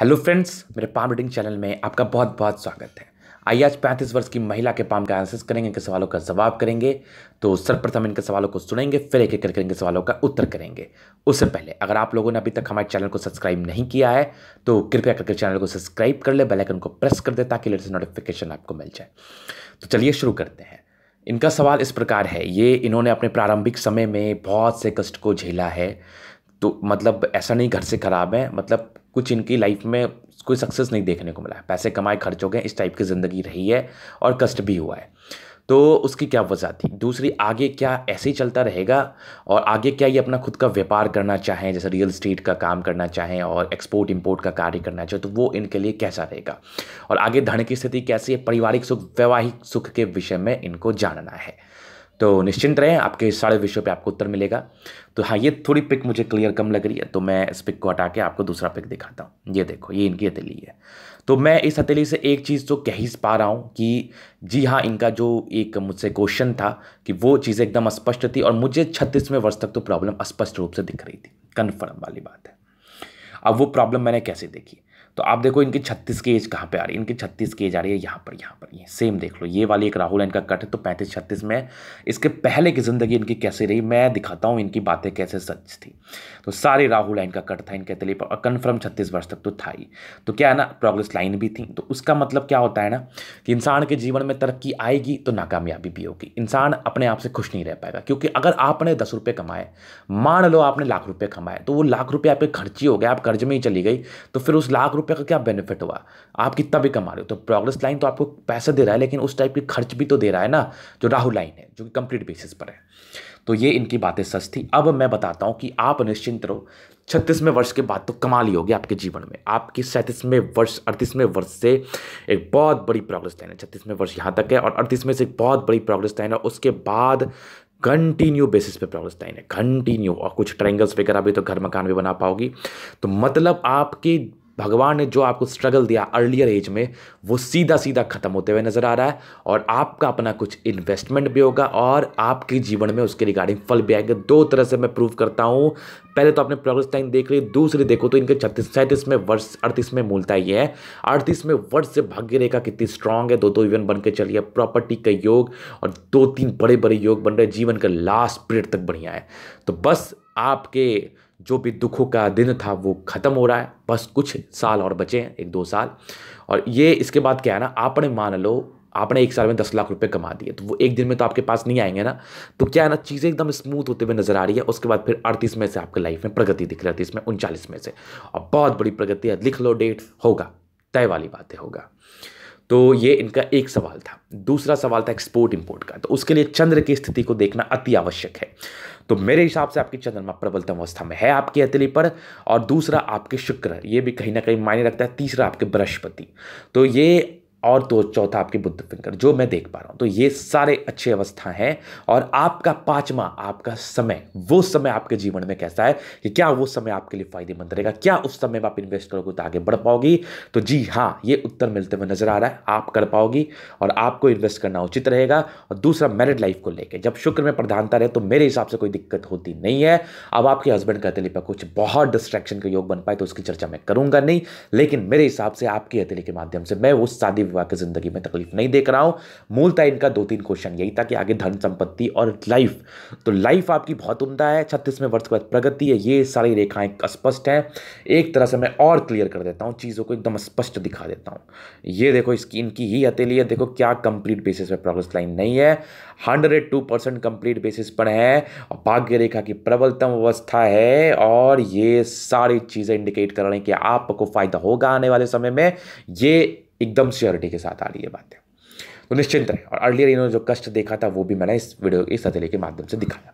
hello friends मेरे palm reading channel में आपका बहुत बहुत स्वागत है आइए आज पैंतीस वर्ष की महिला के पाम का एनालिसिस करेंगे इनके सवालों का जवाब करेंगे तो सर्वप्रथम इनके सवालों को सुनेंगे फिर एक एक करके इनके सवालों का उत्तर करेंगे उससे पहले अगर आप लोगों ने अभी तक हमारे चैनल को सब्सक्राइब नहीं किया है तो कृपया करके चैनल को सब्सक्राइब कर ले बेलाइकन को प्रेस कर दे ताकि लेटेस्ट नोटिफिकेशन आपको मिल जाए तो चलिए शुरू करते हैं इनका सवाल इस प्रकार है ये इन्होंने अपने प्रारंभिक समय में बहुत से कष्ट को झेला है तो मतलब ऐसा नहीं घर से खराब है मतलब कुछ इनकी लाइफ में कोई सक्सेस नहीं देखने को मिला है पैसे कमाए खर्च हो गए इस टाइप की ज़िंदगी रही है और कष्ट भी हुआ है तो उसकी क्या वजह थी दूसरी आगे क्या ऐसे ही चलता रहेगा और आगे क्या ये अपना खुद का व्यापार करना चाहें जैसे रियल स्टेट का काम करना चाहें और एक्सपोर्ट इंपोर्ट का कार्य करना चाहें तो वो इनके लिए कैसा रहेगा और आगे धन की स्थिति कैसी है पारिवारिक सुख वैवाहिक सुख के विषय में इनको जानना है तो निश्चिंत रहें आपके सारे विषयों पे आपको उत्तर मिलेगा तो हाँ ये थोड़ी पिक मुझे क्लियर कम लग रही है तो मैं इस पिक को हटा के आपको दूसरा पिक दिखाता हूँ ये देखो ये इनकी हथेली है तो मैं इस हथेली से एक चीज़ तो कह ही पा रहा हूँ कि जी हाँ इनका जो एक मुझसे क्वेश्चन था कि वो चीज़ें एकदम स्पष्ट थी और मुझे छत्तीसवें वर्ष तक तो प्रॉब्लम स्पष्ट रूप से दिख रही थी कन्फर्म वाली बात है अब वो प्रॉब्लम मैंने कैसे देखी तो आप देखो इनकी छत्तीस के एज कहाँ पे आ रही है इनकी छत्तीस की एज आ रही है यहाँ पर यहाँ पर ये सेम देख लो ये वाली एक राहुल इनका कट है तो पैंतीस छत्तीस में इसके पहले की ज़िंदगी इनकी कैसे रही मैं दिखाता हूँ इनकी बातें कैसे सच थी तो सारे राहुल इनका कट था इनके तले पर कन्फर्म छत्तीस वर्ष तक तो था ही तो क्या है ना प्रोग्रेस लाइन भी थी तो उसका मतलब क्या होता है ना कि इंसान के जीवन में तरक्की आएगी तो नाकामयाबी भी होगी इंसान अपने आप से खुश नहीं रह पाएगा क्योंकि अगर आपने दस रुपये कमाए मान लो आपने लाख रुपये कमाए तो वो लाख रुपये आप खर्ची हो गया आप कर्ज में ही चली गई तो फिर उस लाख रुपये का क्या बेनिफिट हुआ आप कितना भी कमा रहे हो तो प्रोग्रेस लाइन तो आपको पैसा दे रहा है लेकिन उस टाइप के खर्च भी तो दे रहा है ना जो राहुल लाइन है जो कि कंप्लीट बेसिस पर है तो ये इनकी बातें सच थी अब मैं बताता हूँ कि आप निश्चिंत रहो छत्तीसवें वर्ष के बाद तो कमा ही होगी आपके जीवन में आपके सैंतीसवें वर्ष अड़तीसवें वर्ष से एक बहुत बड़ी प्रोग्रेस लाइन है छत्तीसवें वर्ष यहाँ तक है और अड़तीसवें से एक बहुत बड़ी प्रोग्रेस लाइन है उसके बाद कंटिन्यू बेसिस पे प्रोग्रेस लाइन है कंटिन्यू और कुछ ट्रैंगल्स वगैरह भी तो घर मकान भी बना पाओगी तो मतलब आपकी भगवान ने जो आपको स्ट्रगल दिया अर्लियर एज में वो सीधा सीधा ख़त्म होते हुए नज़र आ रहा है और आपका अपना कुछ इन्वेस्टमेंट भी होगा और आपके जीवन में उसके रिगार्डिंग फल भी आएंगे दो तरह से मैं प्रूव करता हूँ पहले तो आपने प्रोग्रेस टाइम देख ली दूसरी देखो तो इनके छत्तीस सैंतीसवें वर्ष अड़तीसवें मूलता ये है अड़तीसवें वर्ष से भाग्य रेखा कितनी स्ट्रांग है दो दो इवेंट बन के चलिए प्रॉपर्टी का योग और दो तीन बड़े बड़े योग बन रहे जीवन का लास्ट पीरियड तक बढ़िया है तो बस आपके जो भी दुखों का दिन था वो ख़त्म हो रहा है बस कुछ साल और बचे हैं एक दो साल और ये इसके बाद क्या है ना आपने मान लो आपने एक साल में दस लाख रुपए कमा दिए तो वो एक दिन में तो आपके पास नहीं आएंगे ना तो क्या है ना चीज़ें एकदम स्मूथ होते हुए नजर आ रही है उसके बाद फिर अड़तीस में से आपके लाइफ में प्रगति दिख रही है अड़तीस में उनचालीस में से और बहुत बड़ी प्रगति है लिख लो डेट होगा तय वाली बातें होगा तो ये इनका एक सवाल था दूसरा सवाल था एक्सपोर्ट इंपोर्ट का तो उसके लिए चंद्र की स्थिति को देखना अति आवश्यक है तो मेरे हिसाब से आपकी चंद्रमा प्रबलतम अवस्था में है आपके अतली पर और दूसरा आपके शुक्र ये भी कहीं ना कहीं मायने रखता है तीसरा आपके बृहस्पति तो ये और दो तो चौथा आपकी बुद्ध फिंगर जो मैं देख पा रहा हूँ तो ये सारे अच्छे अवस्था हैं और आपका पांचवा आपका समय वो समय आपके जीवन में कैसा है कि क्या वो समय आपके लिए फायदेमंद रहेगा क्या उस समय में आप इन्वेस्ट करोगे तो आगे बढ़ पाओगी तो जी हाँ ये उत्तर मिलते हुए नजर आ रहा है आप कर पाओगी और आपको इन्वेस्ट करना उचित रहेगा और दूसरा मैरिड लाइफ को लेकर जब शुक्र में प्रधानता रहे तो मेरे हिसाब से कोई दिक्कत होती नहीं है अब आपके हस्बैंड का हथेली पर कुछ बहुत डिस्ट्रैक्शन का योग बन पाए तो उसकी चर्चा मैं करूंगा नहीं लेकिन मेरे हिसाब से आपकी हथेली के माध्यम से मैं उस शादी विवाह की ज़िंदगी में तकलीफ नहीं देख रहा हूं मूलतः इनका दो तीन क्वेश्चन यही था कि आगे धन संपत्ति और लाइफ तो लाइफ आपकी बहुत उमदा है छत्तीसवें वर्ष के बाद प्रगति है ये सारी रेखाएं स्पष्ट हैं एक तरह से मैं और क्लियर कर देता हूँ चीज़ों को एकदम स्पष्ट दिखा देता हूँ ये देखो इसकी इनकी ही हथेली है देखो क्या कंप्लीट बेसिस पर प्रोग्रेस लाइन नहीं है hundred two percent complete basis पर है और भाग्य रेखा की प्रबलतम अवस्था है और ये सारी चीज़ें इंडिकेट कर रहे हैं कि आपको फ़ायदा होगा आने वाले समय में ये एकदम श्योरिटी के साथ आ रही है बातें तो निश्चिंत रहें और अर्लियर इन्होंने जो कष्ट देखा था वो भी मैंने इस वीडियो इस सतले के माध्यम से दिखाया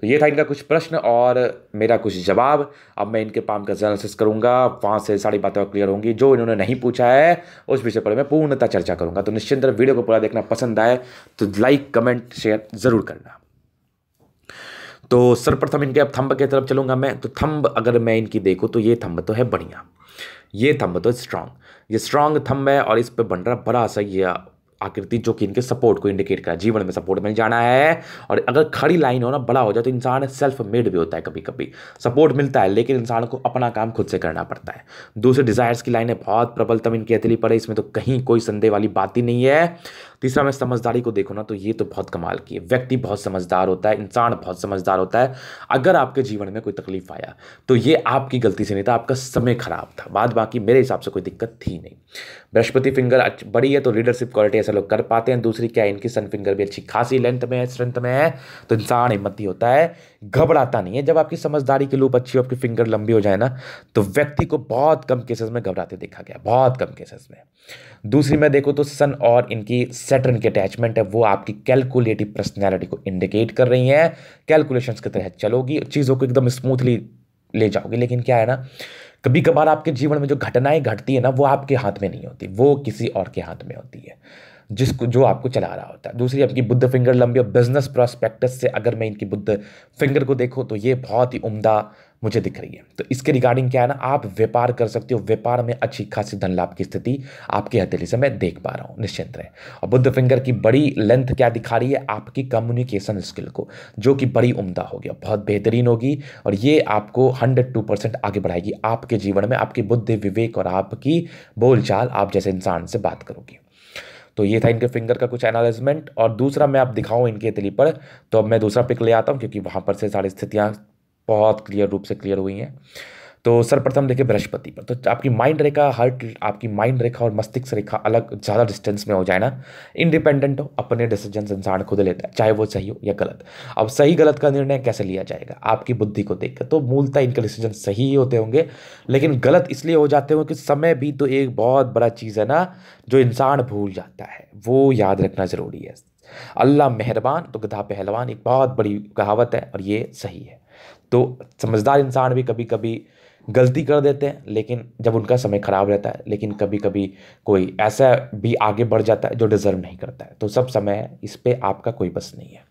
तो ये था इनका कुछ प्रश्न और मेरा कुछ जवाब अब मैं इनके पाम का एनालिसिस करूंगा वहाँ से सारी बातें और क्लियर होंगी जो इन्होंने नहीं पूछा है उस विषय पर मैं पूर्णतः चर्चा करूंगा तो निश्चिंत वीडियो को पूरा देखना पसंद आए तो लाइक कमेंट शेयर ज़रूर करना तो सर्वप्रथम इनके अब थम्ब की तरफ चलूंगा मैं तो थम्ब अगर मैं इनकी देखूँ तो ये थम्ब तो है बढ़िया ये थम्ब तो स्ट्रांग ये स्ट्रांग थम है और इस पर बन रहा बड़ा सा ये आकृति जो कि इनके सपोर्ट को इंडिकेट करा जीवन में सपोर्ट मिल जाना है और अगर खड़ी लाइन हो ना बड़ा हो जाए तो इंसान सेल्फ मेड भी होता है कभी कभी सपोर्ट मिलता है लेकिन इंसान को अपना काम खुद से करना पड़ता है दूसरे डिजायर्स की लाइनें बहुत प्रबलतम इनकी अतली पर है इसमें तो कहीं कोई संदेह वाली बात ही नहीं है तीसरा मैं समझदारी को देखो ना तो ये तो बहुत कमाल की है व्यक्ति बहुत समझदार होता है इंसान बहुत समझदार होता है अगर आपके जीवन में कोई तकलीफ आया तो ये आपकी गलती से नहीं था आपका समय खराब था बाद बाकी मेरे हिसाब से कोई दिक्कत थी नहीं बृहस्पति फिंगर बड़ी है तो लीडरशिप क्वालिटी ऐसा लोग कर पाते हैं दूसरी क्या है इनकी सन फिंगर भी अच्छी खासी लेंथ में है स्ट्रेंथ में है तो इंसान हिम्मत ही होता है घबराता नहीं है जब आपकी समझदारी की लूप अच्छी हो आपकी फिंगर लंबी हो जाए ना तो व्यक्ति को बहुत कम केसेस में घबराते देखा गया बहुत कम केसेस में दूसरी में देखो तो सन और इनकी सेटर्न की अटैचमेंट है वो आपकी कैलकुलेटिव पर्सनैलिटी को इंडिकेट कर रही है कैलकुलेशन के तहत चलोगी चीज़ों को एकदम स्मूथली ले जाओगे लेकिन क्या है ना कभी कभार आपके जीवन में जो घटनाएं घटती है ना वो आपके हाथ में नहीं होती वो किसी और के हाथ में होती है जिसको जो आपको चला रहा होता है दूसरी आपकी बुद्ध फिंगर लंबी और बिजनेस प्रॉस्पेक्टस से अगर मैं इनकी बुद्ध फिंगर को देखूँ तो ये बहुत ही उम्दा मुझे दिख रही है तो इसके रिगार्डिंग क्या है ना आप व्यापार कर सकते हो व्यापार में अच्छी खासी धन लाभ की स्थिति आपकी हथेली से मैं देख पा रहा हूँ निश्चिंत रहे और बुद्ध फिंगर की बड़ी लेंथ क्या दिखा रही है आपकी कम्युनिकेशन स्किल को जो कि बड़ी उम्दा होगी बहुत बेहतरीन होगी और ये आपको हंड्रेड टू परसेंट आगे बढ़ाएगी आपके जीवन में आपकी बुद्धि विवेक और आपकी बोलचाल आप जैसे इंसान से बात करोगी तो ये था इनके फिंगर का कुछ एनालिजमेंट और दूसरा मैं आप दिखाऊँ इनके इतली पर तो अब मैं दूसरा पिक ले आता हूँ क्योंकि वहाँ पर से सारी स्थितियाँ बहुत क्लियर रूप से क्लियर हुई हैं तो सर्वप्रथम देखें बृहस्पति पर तो आपकी माइंड रेखा हार्ट आपकी माइंड रेखा और मस्तिष्क रेखा अलग ज़्यादा डिस्टेंस में हो जाए ना इंडिपेंडेंट हो अपने डिसीजन इंसान खुद लेता है चाहे वो सही हो या गलत अब सही गलत का निर्णय कैसे लिया जाएगा आपकी बुद्धि को देखकर तो मूलतः इनके डिसीजन सही ही होते होंगे लेकिन गलत इसलिए हो जाते होंगे कि समय भी तो एक बहुत बड़ा चीज़ है ना जो इंसान भूल जाता है वो याद रखना ज़रूरी है अल्लाह मेहरबान तो गधा पहलवान एक बहुत बड़ी कहावत है और ये सही है तो समझदार इंसान भी कभी कभी गलती कर देते हैं लेकिन जब उनका समय ख़राब रहता है लेकिन कभी कभी कोई ऐसा भी आगे बढ़ जाता है जो डिज़र्व नहीं करता है तो सब समय है इस पर आपका कोई बस नहीं है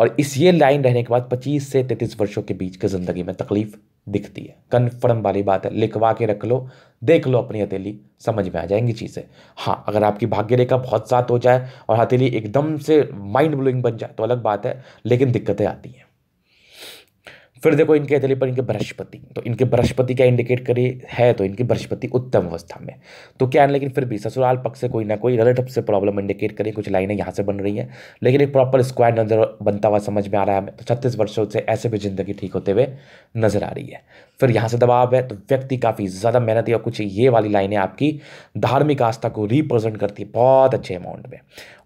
और इस ये लाइन रहने के बाद 25 से 33 वर्षों के बीच की ज़िंदगी में तकलीफ दिखती है कन्फर्म वाली बात है लिखवा के रख लो देख लो अपनी हथेली समझ में आ जाएंगी चीज़ें हाँ अगर आपकी भाग्य रेखा बहुत साथ हो जाए और हथेली एकदम से माइंड ब्लोइंग बन जाए तो अलग बात है लेकिन दिक्कतें आती हैं फिर देखो इनके चले पर इनके बृहस्पति तो इनके बृहस्पति क्या इंडिकेट करे है तो इनकी बृहस्पति उत्तम अवस्था में तो क्या है लेकिन फिर भी ससुराल पक्ष से कोई ना कोई रिलेटिव से प्रॉब्लम इंडिकेट करे कुछ लाइनें यहाँ से बन रही हैं लेकिन एक प्रॉपर स्क्वायर नजर बनता हुआ समझ में आ रहा है हमें तो छत्तीस वर्षों से ऐसे भी जिंदगी ठीक होते हुए नजर आ रही है फिर यहाँ से दबाव है तो व्यक्ति काफ़ी ज़्यादा मेहनती और कुछ ये वाली लाइनें आपकी धार्मिक आस्था को रिप्रेजेंट करती है बहुत अच्छे अमाउंट में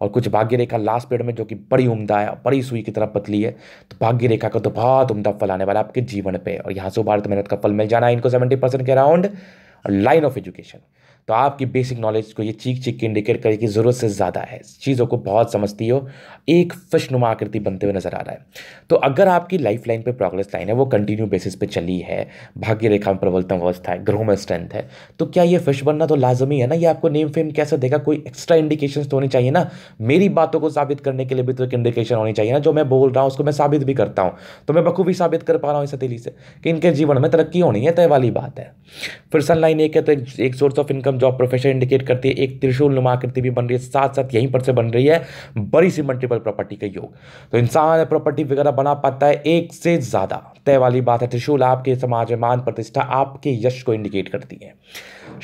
और कुछ भाग्य रेखा लास्ट पेड में जो कि बड़ी उम्दा है बड़ी सुई की तरफ पतली है तो भाग्य रेखा का तो बहुत उम्दा फल आने वाला आपके जीवन पे और यहाँ से भारत तो मेहनत का फल मिल जाना है इनको सेवेंटी परसेंट के अराउंड और लाइन ऑफ एजुकेशन तो आपकी बेसिक नॉलेज को ये चीख चीख के इंडिकेट करे कि ज़रूरत से ज़्यादा है चीज़ों को बहुत समझती हो एक फिशनुमा आकृति बनते हुए नज़र आ रहा है तो अगर आपकी लाइफ लाइन पर प्रोग्रेस लाइन है वो कंटिन्यू बेसिस पे चली है भाग्य रेखा में प्रबलतम अवस्था है ग्रह में स्ट्रेंथ है तो क्या ये फिश बनना तो लाजमी है ना ये आपको नेम फेम कैसे देगा कोई एक्स्ट्रा इंडिकेशन तो होनी चाहिए ना मेरी बातों को साबित करने के लिए भी तो एक इंडिकेशन होनी चाहिए ना जो मैं बोल रहा हूँ उसको मैं साबित भी करता हूँ तो मैं बखूबी साबित कर पा रहा हूँ इस हथेली से कि इनके जीवन में तरक्की होनी है तय वाली बात है फिर सन लाइन एक है तो एक source of income job profession indicate करती है एक त्रिशूल नुमा आकृति भी बन रही है साथ साथ यहीं पर से बन रही है बड़ी सी मल्टीपल प्रॉपर्टी का योग तो इंसान प्रॉपर्टी वगैरह बना पाता है एक से ज़्यादा तय वाली बात है त्रिशूल आपके समाज में मान प्रतिष्ठा आपके यश को इंडिकेट करती है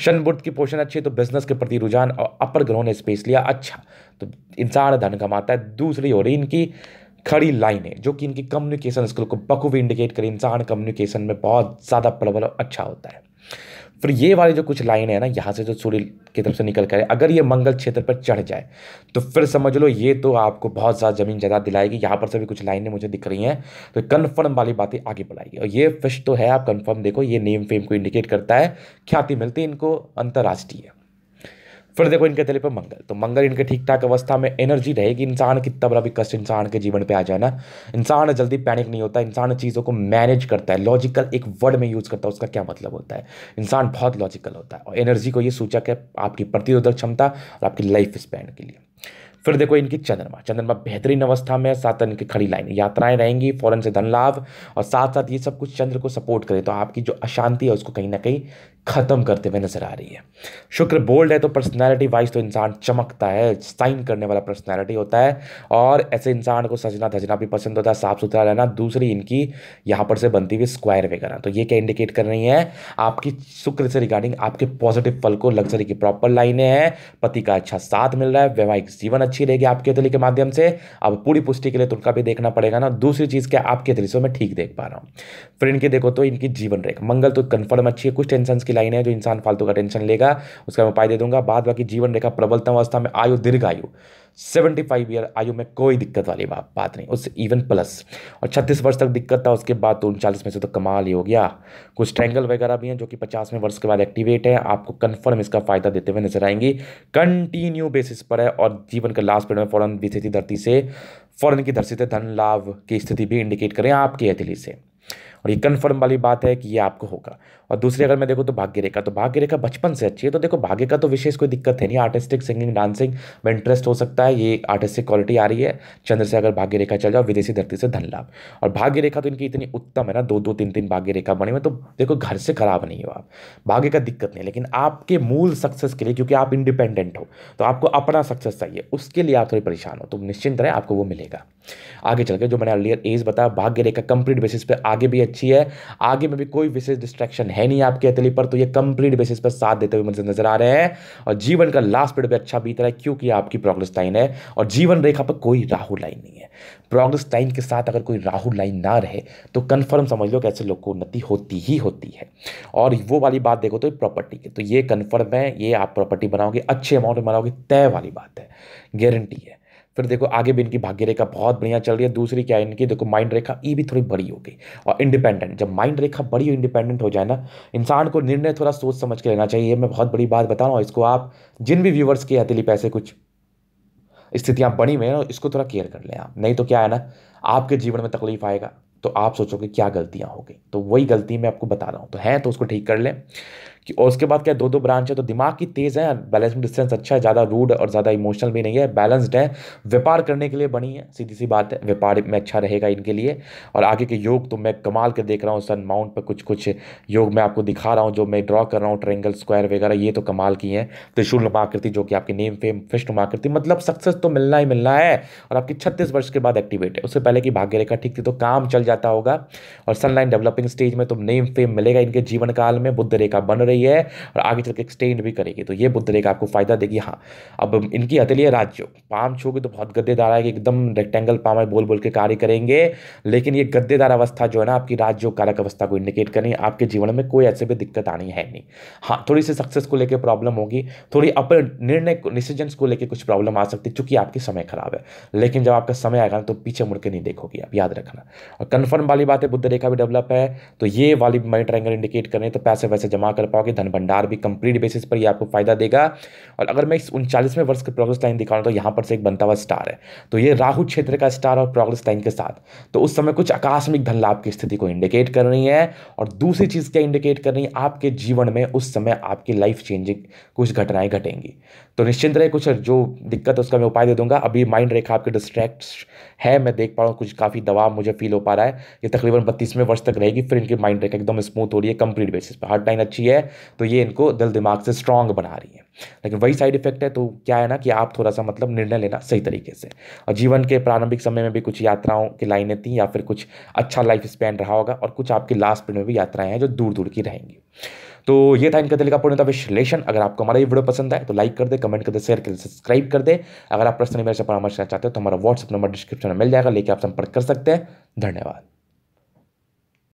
शनबुद्ध की पोषण अच्छी है तो बिजनेस के प्रति रुझान और अपर ग्रहों ने स्पेस लिया अच्छा तो इंसान धन कमाता है दूसरी हो इनकी खड़ी लाइन है जो कि इनकी कम्युनिकेशन स्किल को बखूबी इंडिकेट करें इंसान कम्युनिकेशन में बहुत ज़्यादा प्रबल और अच्छा होता है फिर ये वाली जो कुछ लाइन है ना यहाँ से जो सूर्य की तरफ से निकल कर अगर ये मंगल क्षेत्र पर चढ़ जाए तो फिर समझ लो ये तो आपको बहुत ज़्यादा ज़मीन ज़्यादा दिलाएगी यहाँ पर सभी कुछ लाइनें मुझे दिख रही हैं तो कन्फर्म वाली बातें आगे बढ़ाएगी और ये फिश तो है आप कन्फर्म देखो ये नेम फेम को इंडिकेट करता है ख्याति मिलती है इनको अंतर्राष्ट्रीय फिर देखो इनके तले पर मंगल तो मंगल इनके ठीक ठाक अवस्था में एनर्जी रहेगी इंसान की तब भी कष्ट इंसान के जीवन पे आ जाए ना इंसान जल्दी पैनिक नहीं होता इंसान चीज़ों को मैनेज करता है लॉजिकल एक वर्ड में यूज़ करता है उसका क्या मतलब होता है इंसान बहुत लॉजिकल होता है और एनर्जी को ये सूचक है आपकी प्रतिरोधक क्षमता और आपकी लाइफ स्पैन के लिए फिर देखो इनकी चंद्रमा चंद्रमा बेहतरीन अवस्था में साथ साथ इनकी खड़ी लाइन यात्राएं रहेंगी फौरन से धन लाभ और साथ साथ ये सब कुछ चंद्र को सपोर्ट करे तो आपकी जो अशांति है उसको कहीं ना कहीं खत्म करते हुए नजर आ रही है शुक्र बोल्ड है तो पर्सनैलिटी वाइज तो इंसान चमकता है साइन करने वाला पर्सनैलिटी होता है और ऐसे इंसान को सजना धजना भी पसंद होता है साफ सुथरा रहना दूसरी इनकी यहाँ पर से बनती हुई स्क्वायर वगैरह तो ये क्या इंडिकेट कर रही है आपकी शुक्र से रिगार्डिंग आपके पॉजिटिव फल को लग्जरी की प्रॉपर लाइनें हैं पति का अच्छा साथ मिल रहा है वैवाहिक जीवन अच्छा अच्छी रहेगी आपके तिली के माध्यम से अब पूरी पुष्टि के लिए तो उनका भी देखना पड़ेगा ना दूसरी चीज़ क्या आपके तिली से मैं ठीक देख पा रहा हूँ फिर इनकी देखो तो इनकी जीवन रेखा मंगल तो कन्फर्म अच्छी है कुछ टेंशन की लाइन है जो इंसान फालतू का टेंशन लेगा उसका मैं उपाय दे दूंगा बाद बाकी जीवन रेखा प्रबलतम अवस्था में आयु दीर्घ आयु सेवेंटी फाइव ईयर आयु में कोई दिक्कत वाली बात बात नहीं उससे इवन प्लस और छत्तीस वर्ष तक दिक्कत था उसके बाद तो उनचालीस में से तो कमाल ही हो गया कुछ ट्रैंगल वगैरह भी हैं जो कि पचासवें वर्ष के बाद एक्टिवेट है आपको कन्फर्म इसका फायदा देते हुए नजर आएंगी कंटिन्यू बेसिस पर है और जीवन का लास्ट पीरियड में फौरन बीती धरती से फौरन की धरती से धन लाभ की स्थिति भी इंडिकेट करें आपके एथिली से और ये कन्फर्म वाली बात है कि ये आपको होगा और दूसरी अगर मैं देखूँ तो भाग्य रेखा तो भाग्य रेखा बचपन से अच्छी है तो देखो भाग्य का तो विशेष कोई दिक्कत है नहीं आर्टिस्टिक सिंगिंग डांसिंग में इंटरेस्ट हो सकता है ये आर्टिस्टिक क्वालिटी आ रही है चंद्र से अगर भाग्य रेखा चल जाओ विदेशी धरती से धन लाभ और भाग्य रेखा तो इनकी इतनी उत्तम है ना दो दो तीन तीन भाग्य रेखा बने हुए तो देखो घर से खराब नहीं हो आप भाग्य का दिक्कत नहीं लेकिन आपके मूल सक्सेस के लिए क्योंकि आप इंडिपेंडेंट हो तो आपको अपना सक्सेस चाहिए उसके लिए आप थोड़ी परेशान हो तो निश्चिंत रहे आपको वो मिलेगा आगे चल के जो मैंने अर्लियर एज बताया भाग्य रेखा कंप्लीट बेसिस पे आगे भी अच्छी है आगे में भी कोई विशेष डिस्ट्रैक्शन है नहीं आपके हथेली पर तो ये कंप्लीट बेसिस पर साथ देते हुए मुझे नजर आ रहे हैं और जीवन का लास्ट पीरियड भी अच्छा बीत रहा है क्योंकि आपकी प्रोग्रेस लाइन है और जीवन रेखा पर कोई राहुल लाइन नहीं है प्रोग्रेस लाइन के साथ अगर कोई राहुल लाइन ना रहे तो कन्फर्म समझ लो कि ऐसे लोग को उन्नति होती ही होती है और वो वाली बात देखो तो प्रॉपर्टी की तो ये कन्फर्म है ये आप प्रॉपर्टी बनाओगे अच्छे अमाउंट में बनाओगे तय वाली बात है गारंटी है फिर देखो आगे भी इनकी भाग्य रेखा बहुत बढ़िया चल रही है दूसरी क्या है इनकी देखो माइंड रेखा ये भी थोड़ी बड़ी हो गई और इंडिपेंडेंट जब माइंड रेखा बड़ी हो इंडिपेंडेंट हो जाए ना इंसान को निर्णय थोड़ा सोच समझ के लेना चाहिए मैं बहुत बड़ी बात बता रहा हूँ इसको आप जिन भी व्यूवर्स के हथेली पैसे कुछ स्थितियाँ बनी हुई हैं इसको थोड़ा केयर कर लें आप नहीं तो क्या है ना आपके जीवन में तकलीफ आएगा तो आप सोचोगे क्या गलतियाँ हो गई तो वही गलती मैं आपको बता रहा हूँ तो हैं तो उसको ठीक कर लें कि और उसके बाद क्या दो दो ब्रांच है तो दिमाग की तेज़ है बैलेंस डिस्टेंस अच्छा है ज़्यादा रूड और ज़्यादा इमोशनल भी नहीं है बैलेंस्ड है व्यापार करने के लिए बनी है सीधी सी बात है व्यापार में अच्छा रहेगा इनके लिए और आगे के योग तो मैं कमाल के देख रहा हूँ सन माउंट पर कुछ कुछ योग मैं आपको दिखा रहा हूँ जो मैं ड्रॉ कर रहा हूँ ट्रेंगल स्क्वायर वगैरह ये तो कमाल की है त्रिशूल नुमाकृति जो कि आपकी नेम फेम फिश नुमाकृति मतलब सक्सेस तो मिलना ही मिलना है और आपकी छत्तीस वर्ष के बाद एक्टिवेट है उससे पहले की भाग्य रेखा ठीक थी तो काम चल जाता होगा और सनलाइन डेवलपिंग स्टेज में तो नेम फेम मिलेगा इनके जीवन काल में बुद्ध रेखा बन रही रही है और आगे चल के एक्सटेंड भी करेगी तो ये बुद्ध रेखा आपको फ़ायदा देगी हाँ अब इनकी अतली राज्य राजयोग पाम छूगी तो बहुत गद्देदार आएगी एकदम रेक्टेंगल पाम है बोल बोल के कार्य करेंगे लेकिन ये गद्देदार अवस्था जो है ना आपकी राज्य कारक अवस्था को इंडिकेट करनी आपके जीवन में कोई ऐसे भी दिक्कत आनी है नहीं हाँ थोड़ी सी सक्सेस को लेकर प्रॉब्लम होगी थोड़ी अपन निर्णय डिसीजन को लेकर कुछ प्रॉब्लम आ सकती है चूंकि आपकी समय खराब है लेकिन जब आपका समय आएगा ना तो पीछे मुड़ के नहीं देखोगी आप याद रखना और कन्फर्म वाली बात है बुद्ध रेखा भी डेवलप है तो ये वाली मनी ट्राइंगल इंडिकेट करें तो पैसे वैसे जमा कर पाओ के धन भंडार भी कंप्लीट बेसिस पर ये आपको फायदा देगा और अगर मैं इस उनचालीसवें वर्ष के प्रोग्रेस लाइन दिखाऊँ तो यहाँ पर से एक बनता हुआ स्टार है तो ये राहु क्षेत्र का स्टार और प्रोग्रेस लाइन के साथ तो उस समय कुछ आकस्मिक धन लाभ की स्थिति को इंडिकेट कर रही है और दूसरी चीज़ क्या इंडिकेट कर रही है आपके जीवन में उस समय आपकी लाइफ चेंजिंग कुछ घटनाएं घटेंगी तो निश्चिंत रहे कुछ जो दिक्कत है उसका मैं उपाय दे दूंगा अभी माइंड रेखा आपके डिस्ट्रैक्ट है मैं देख पा रहा हूँ कुछ काफ़ी दबाव मुझे फील हो पा रहा है ये तकरीबन बत्तीसवें वर्ष तक रहेगी फिर इनकी माइंड ब्रेक एकदम स्मूथ हो रही है कंप्लीट बेसिस पर हार्ट लाइन अच्छी है तो ये इनको दिल दिमाग से स्ट्रांग बना रही है लेकिन वही साइड इफेक्ट है तो क्या है ना कि आप थोड़ा सा मतलब निर्णय लेना सही तरीके से और जीवन के प्रारंभिक समय में भी कुछ यात्राओं की लाइनें थी या फिर कुछ अच्छा लाइफ स्पैन रहा होगा और कुछ आपकी लास्ट पीरियड में भी यात्राएं हैं जो दूर दूर की रहेंगी तो ये था इनका दिल का पूर्णता विश्लेषण अगर आपको हमारा ये वीडियो पसंद आए तो लाइक कर दे कमेंट कर दे शेयर कर दे सब्सक्राइब कर दे अगर आप प्रश्न मेरे से परामर्श करना चाहते हो तो हमारा व्हाट्सअप नंबर डिस्क्रिप्शन में मिल जाएगा लेके आप संपर्क कर सकते हैं धन्यवाद